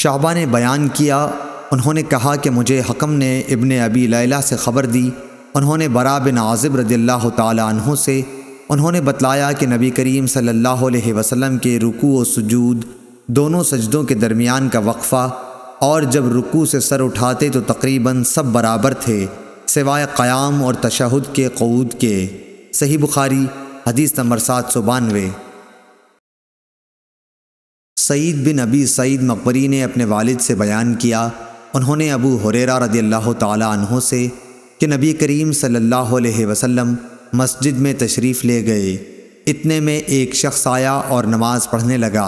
शाहबा ने बयान किया उन्होंने कहा कि मुझे हकम ने इबन अबी लैला से ख़बर दी उन्होंने बरा बिन आज़िब रदील्ला तहों से उन्होंने बतलाया कि नबी करीम सल्लल्लाहु अलैहि वसल्लम के रुकू व सजूद दोनों सजदों के दरमियान का वक्फ़ा और जब रुकू से सर उठाते तो तकरीबन सब बराबर थे सिवाय क़याम और तशहद के कऊद के सही बुखारी हदीस नंबर सात सौ बानवे सईद बिन अबी सईद मकबरी ने अपने वालिद से बयान किया उन्होंने अबू हुरेरा रदी अल्लाह तहों से कि नबी करीम सल्लल्लाहु अलैहि वसल्लम मस्जिद में तशरीफ़ ले गए इतने में एक शख्स आया और नमाज़ पढ़ने लगा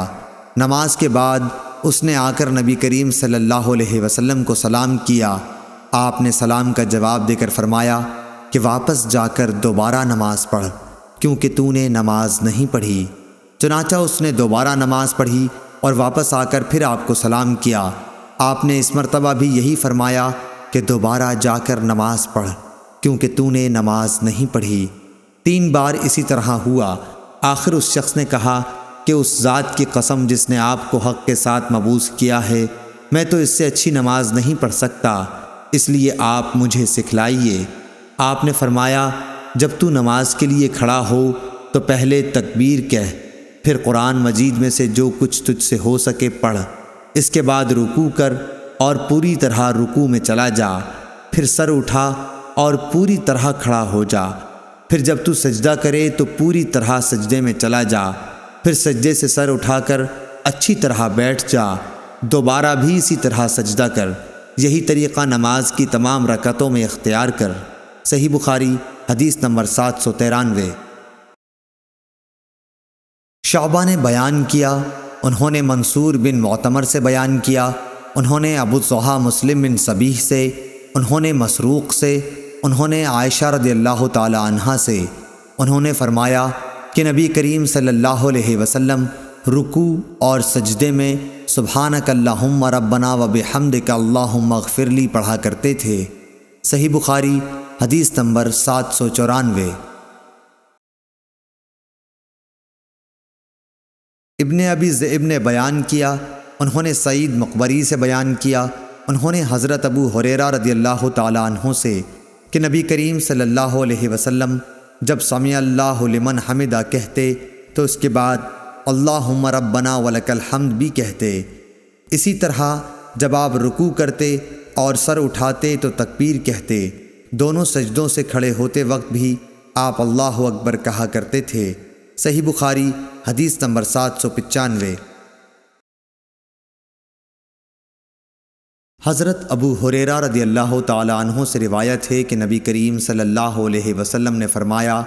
नमाज के बाद उसने आकर नबी करीम सल्लल्लाहु अलैहि वसल्लम को सलाम किया आपने सलाम का जवाब देकर फरमाया कि वापस जाकर दोबारा नमाज़ पढ़ क्योंकि तूने नमाज नहीं पढ़ी चुनाचा उसने दोबारा नमाज पढ़ी और वापस आकर फिर आपको सलाम किया आपने इस मरतबा भी यही फरमाया कि दोबारा जाकर नमाज पढ़ क्योंकि तूने नमाज नहीं पढ़ी तीन बार इसी तरह हुआ आखिर उस शख्स ने कहा कि उस ज़ात की कसम जिसने आपको हक के साथ मबूस किया है मैं तो इससे अच्छी नमाज नहीं पढ़ सकता इसलिए आप मुझे सिखलाइए आपने फरमाया जब तू नमाज के लिए खड़ा हो तो पहले तकबीर कह फिर कुरान मजीद में से जो कुछ तुझसे हो सके पढ़ इसके बाद रुकू कर और पूरी तरह रुकू में चला जा फिर सर उठा और पूरी तरह खड़ा हो जा फिर जब तू सजदा करे तो पूरी तरह सजदे में चला जा फिर सजदे से सर उठाकर अच्छी तरह बैठ जा दोबारा भी इसी तरह सजदा कर यही तरीक़ा नमाज की तमाम रकतों में इख्तियार कर सही बुखारी हदीस नंबर सात सौ तिरानवे शौबा ने बयान किया उन्होंने मंसूर बिन मोतमर से बयान किया उन्होंने अबू सोहा मुस्लिम बिन सबीह से उन्होंने मसरूक़ से उन्होंने आयशा रदी अल्लाह तहा से उन्होंने फरमाया कि नबी करीम सल्लल्लाहु अलैहि वसल्लम रुकू और सजदे में सुबहान कल्ला रबना वब हमद कल्लाफिरली पढ़ा करते थे सही बुखारी हदीस नंबर सात सौ चौरानवे इब्न अबी ज़ैब ने बयान किया उन्होंने सईद मकबरी से बयान किया उन्होंने हज़रत अबू हुरेरा रदी अल्लाह तु से कि नबी करीम सल्लल्लाहु अलैहि वसल्लम जब समी अल्लाह लिमन हमिदा कहते तो उसके बाद अल्लाह रब्बना वलकल हमद भी कहते इसी तरह जब आप रुकू करते और सर उठाते तो तकबीर कहते दोनों सजदों से खड़े होते वक्त भी आप अल्लाह अकबर कहा करते थे सही बुखारी हदीस नंबर सात सौ पचानवे हज़रत अबू हुरेरा रदी अल्लाह तहों से रिवायत है कि नबी करीम सल्लल्लाहु अलैहि वसल्लम ने फरमाया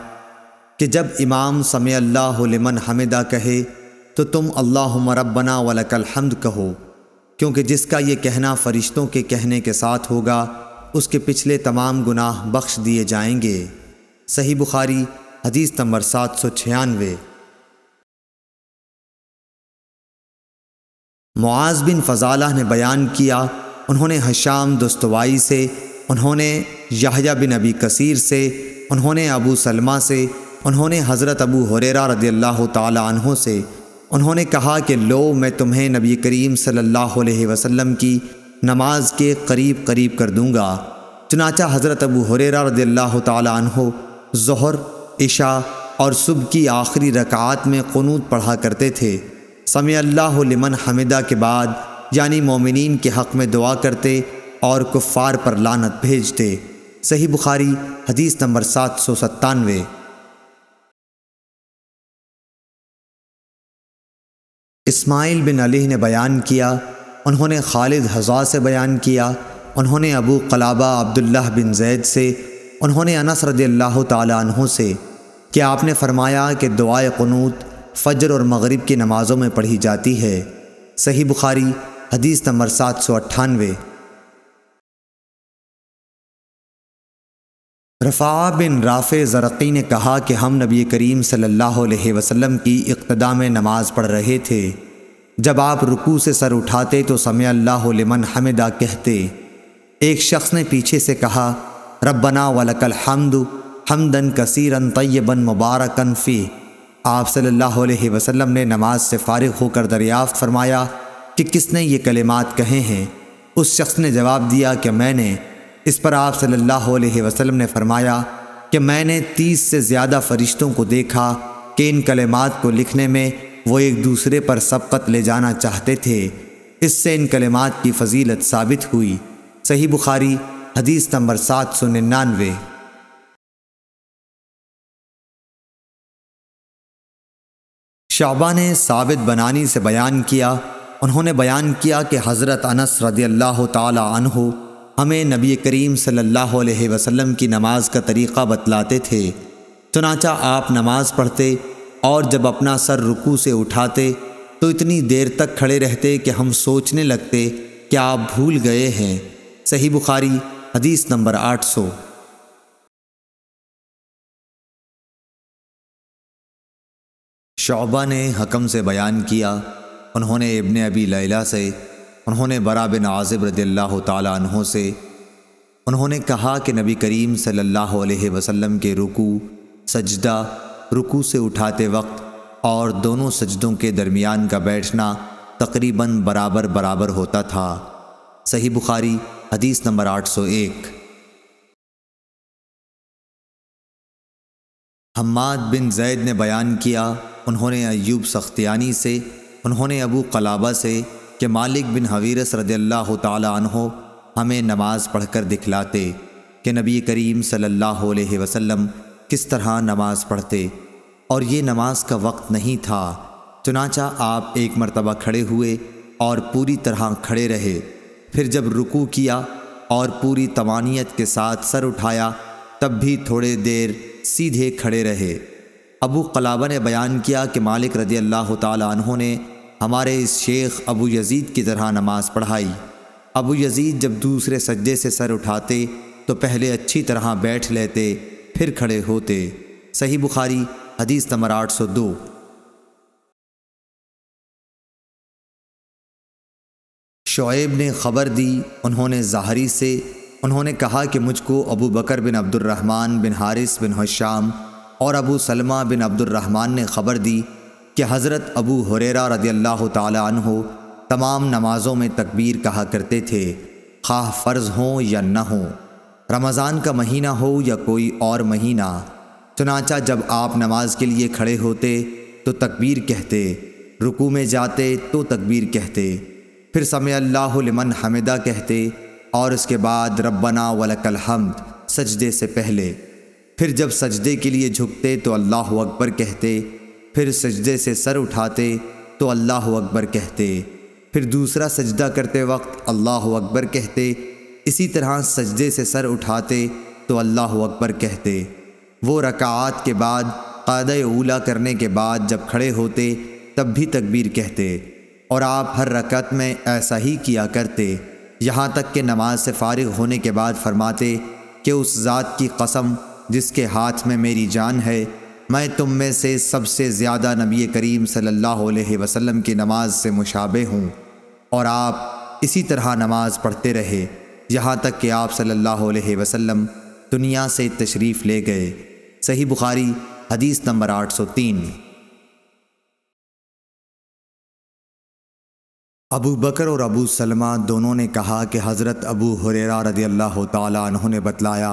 कि जब इमाम समय अल्लाह लमन हमदा कहे तो तुम अल्लाह मरबना वलकल हमद कहो क्योंकि जिसका ये कहना फ़रिश्तों के कहने के साथ होगा उसके पिछले तमाम गुनाह बख्श दिए जाएंगे सही बुखारी हदीस नंबर सात सौ छियानवे मुआज बिन फ़जाला ने बयान किया उन्होंने हशाम दोस्तवाई से उन्होंने याहिया बिन अबी कसीर से उन्होंने अबू सलमा से उन्होंने हज़रत अबू हुरेरा रदी अल्लाह तहों से उन्होंने कहा कि लो मैं तुम्हें नबी करीम सल्लल्लाहु अलैहि वसल्लम की नमाज के करीब करीब कर दूंगा चनाचा हज़रत अबू हुरेरा रदी अल्लाह तहों जहर इशा और सुबह की आखिरी रकात में क़नूत पढ़ा करते थे समय अल्लाह लिमन हमिदा के बाद यानी मोमिन के हक़ में दुआ करते और कुफ़ार पर लानत भेजते सही बुखारी हदीस नंबर सात सौ सत्तानवे इस्माइल बिन अली ने बयान किया उन्होंने खालिद हजा से बयान किया उन्होंने अबू कलाबा अब्दुल्ला बिन जैद से उन्होंने अनस रज़ी तु से कि आपने फरमाया कि दुआ क़नूत फ़जर और मगरिब की नमाज़ों में पढ़ी जाती है सही बुखारी हदीस नंबर सात सौ अट्ठानवे रफ़ा बिन राफ़े ज़रक़ी ने कहा कि हम नबी करीम सल्लल्लाहु अलैहि वसल्लम की इक्तदा में नमाज़ पढ़ रहे थे जब आप रुकू से सर उठाते तो समय अल्लाह लिमन हमिदा कहते एक शख्स ने पीछे से कहा रबना वलकल हमद हमदन कसीरन तय्यबन मुबारकन फ़ी आप सल्लल्लाहु अलैहि वसल्लम ने नमाज से फारग होकर दरियाफ़त फरमाया कि किसने ये कलिमात कहे हैं उस शख्स ने जवाब दिया कि मैंने इस पर आप सल्लल्लाहु अलैहि वसल्लम ने फरमाया कि मैंने तीस से ज़्यादा फरिश्तों को देखा कि इन कलिमात को लिखने में वो एक दूसरे पर सबकत ले जाना चाहते थे इससे इन कलिमात की फजीलत साबित हुई सही बुखारी हदीस नंबर सात सौ निन्यानवे शाबा ने साबित बनानी से बयान किया उन्होंने बयान किया कि हज़रत अनस रदी अल्लाह तहो हमें नबी करीम सल्लल्लाहु अलैहि वसल्लम की नमाज का तरीक़ा बतलाते थे चुनाचा आप नमाज पढ़ते और जब अपना सर रुकू से उठाते तो इतनी देर तक खड़े रहते कि हम सोचने लगते कि आप भूल गए हैं सही बुखारी हदीस नंबर आठ सौ शोबा ने हकम से बयान किया उन्होंने इबन अबी लैला से उन्होंने बरा बिन आज़िब रदील्ला तहों से उन्होंने कहा कि नबी करीम सल्लल्लाहु अलैहि वसल्लम के रुकू सजदा रुकू से उठाते वक्त और दोनों सजदों के दरमियान का बैठना तकरीबन बराबर बराबर होता था सही बुखारी हदीस नंबर 801 हम्माद बिन जैद ने बयान किया उन्होंने अयूब सख्तियानी से उन्होंने अबू कलाबा से कि मालिक बिन हवीरस रज़ल्ला तहो हमें नमाज़ पढ़कर दिखलाते कि नबी करीम सल्लल्लाहु अलैहि वसल्लम किस तरह नमाज़ पढ़ते और ये नमाज का वक्त नहीं था चुनाचा आप एक मरतबा खड़े हुए और पूरी तरह खड़े रहे फिर जब रुकू किया और पूरी तवानियत के साथ सर उठाया तब भी थोड़े देर सीधे खड़े रहे अबू कलाबा ने बयान किया कि मालिक रदी अल्लाह तहों ने हमारे इस शेख अबू यज़ीद की तरह नमाज़ पढ़ाई अबू यज़ीद जब दूसरे सज्जे से सर उठाते तो पहले अच्छी तरह बैठ लेते फिर खड़े होते सही बुखारी हदीस नंबर आठ सौ दो शुएब ने ख़बर दी उन्होंने ज़ाहरी से उन्होंने कहा कि मुझको अबू बकर बिन अब्दुलरहमान बिन हारिस बिन हशाम और अबू सलमा बिन अब्दुलरहमान ने ख़बर दी कि हज़रत अबू हुरेरा रदी अल्लाह तहो तमाम नमाज़ों में तकबीर कहा करते थे खा फ़र्ज़ हों या न हो रमज़ान का महीना हो या कोई और महीना चुनाचा जब आप नमाज के लिए खड़े होते तो तकबीर कहते रुकू में जाते तो तकबीर कहते फिर समय अल्लाह लमन हमिदा कहते और उसके बाद रब्बना वलकल हमद सजदे से पहले फिर जब सजदे के लिए झुकते तो अल्लाह अकबर कहते फिर सजदे से सर उठाते तो अल्लाह अकबर कहते फिर दूसरा सजदा करते वक्त अल्लाह अकबर कहते इसी तरह सजदे से सर उठाते तो अल्लाह अकबर कहते वो रकात के बाद कादा ऊला करने के बाद जब खड़े होते तब भी तकबीर कहते और आप हर रकत में ऐसा ही किया करते यहाँ तक कि नमाज से फारिग होने के बाद फरमाते कि उस ज़ात की कसम जिसके हाथ में मेरी जान है मैं तुम में से सबसे ज़्यादा नबी करीम सल्लल्लाहु अलैहि वसल्लम की नमाज से मुशाबे हूँ और आप इसी तरह नमाज पढ़ते रहे यहाँ तक कि आप सल्लल्लाहु अलैहि वसल्लम दुनिया से तशरीफ़ ले गए सही बुखारी हदीस नंबर आठ सौ तीन अबू बकर और अबू सलमा दोनों ने कहा कि हज़रत अबू हुरेरा रदी अल्लाह तहों ने बतलाया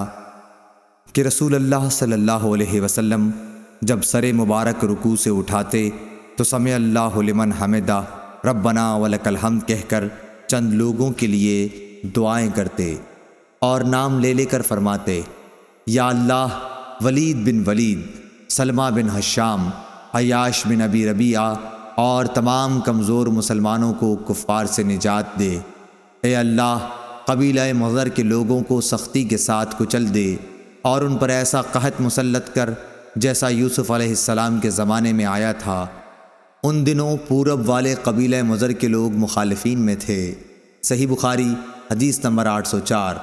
कि रसूल अल्लाह सल्लल्लाहु अलैहि वसल्लम जब सरे मुबारक रुकू से उठाते तो समय अल्लाह लिमन हमदा रब्बना वलकल हम कहकर चंद लोगों के लिए दुआएं करते और नाम ले लेकर फरमाते या अल्लाह वलीद बिन वलीद सलमा बिन हशाम अयाश बिन अबी रबिया और तमाम कमज़ोर मुसलमानों को कुफ़ार से निजात दे ए अल्लाह कबीला मज़र के लोगों को सख्ती के साथ कुचल दे और उन पर ऐसा कहत मुसलत कर जैसा यूसुफ़ आसमाम के ज़माने में आया था उन दिनों पूरब वाले कबीले मज़र के लोग मुखालफी में थे सही बुखारी हदीस नंबर आठ सौ चार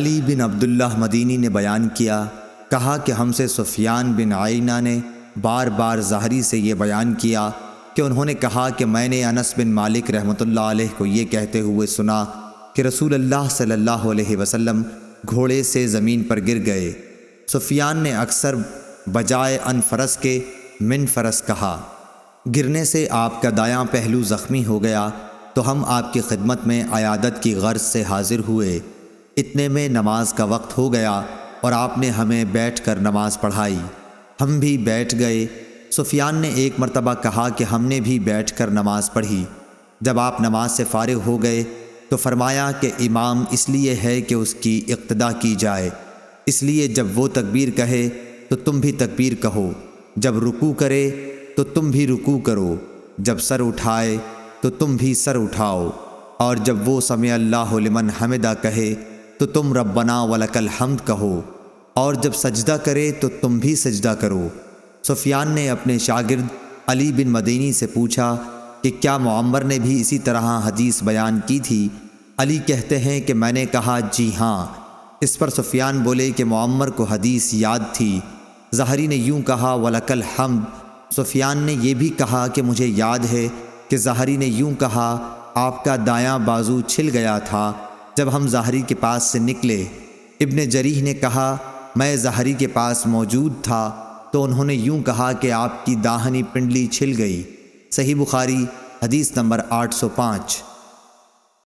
अली बिन अब्दुल्ला मदीनी ने बयान किया कहा कि हमसे सुफियान बिन आइना ने बार बार ज़ाहरी से ये बयान किया कि उन्होंने कहा कि मैंने अनस बिन मालिक रहमतुल्लाह अलैह को ये कहते हुए सुना कि रसूल अल्लाह सल्लल्लाहु अलैहि वसल्लम घोड़े से ज़मीन पर गिर गए सुफियान ने अक्सर बजाय फ़रस के मिन फरस कहा गिरने से आपका दायां पहलू ज़ख्मी हो गया तो हम आपकी खिदमत में अयादत की गर्ज से हाजिर हुए इतने में नमाज का वक्त हो गया और आपने हमें बैठ कर नमाज़ पढ़ाई हम भी बैठ गए सुफियान ने एक मरतबा कहा कि हमने भी बैठ कर नमाज़ पढ़ी जब आप नमाज से फ़ारग हो गए तो फरमाया कि इमाम इसलिए है कि उसकी इक्तदा की जाए इसलिए जब वो तकबीर कहे तो तुम भी तकबीर कहो जब रुकू करे तो तुम भी रुकू करो जब सर उठाए तो तुम भी सर उठाओ और जब वो समय अल्लाह लिमन हमदा कहे तो तुम रब्बना वलकल हमद कहो और जब सजदा करे तो तुम भी सजदा करो सुफियान ने अपने शागिर्द अली बिन मदीनी से पूछा कि क्या मम्मर ने भी इसी तरह हदीस बयान की थी अली कहते हैं कि मैंने कहा जी हाँ इस पर सुफियान बोले कि मम्मर को हदीस याद थी जहरी ने यूँ कहा वलकल हम सुफियान ने यह भी कहा कि मुझे याद है कि जहरी ने यूँ कहा आपका दायां बाजू छिल गया था जब हम जहरी के पास से निकले इब्ने जरीह ने कहा मैं जहरी के पास मौजूद था तो उन्होंने यूं कहा कि आपकी दाहनी पिंडली छिल गई सही बुखारी हदीस नंबर 805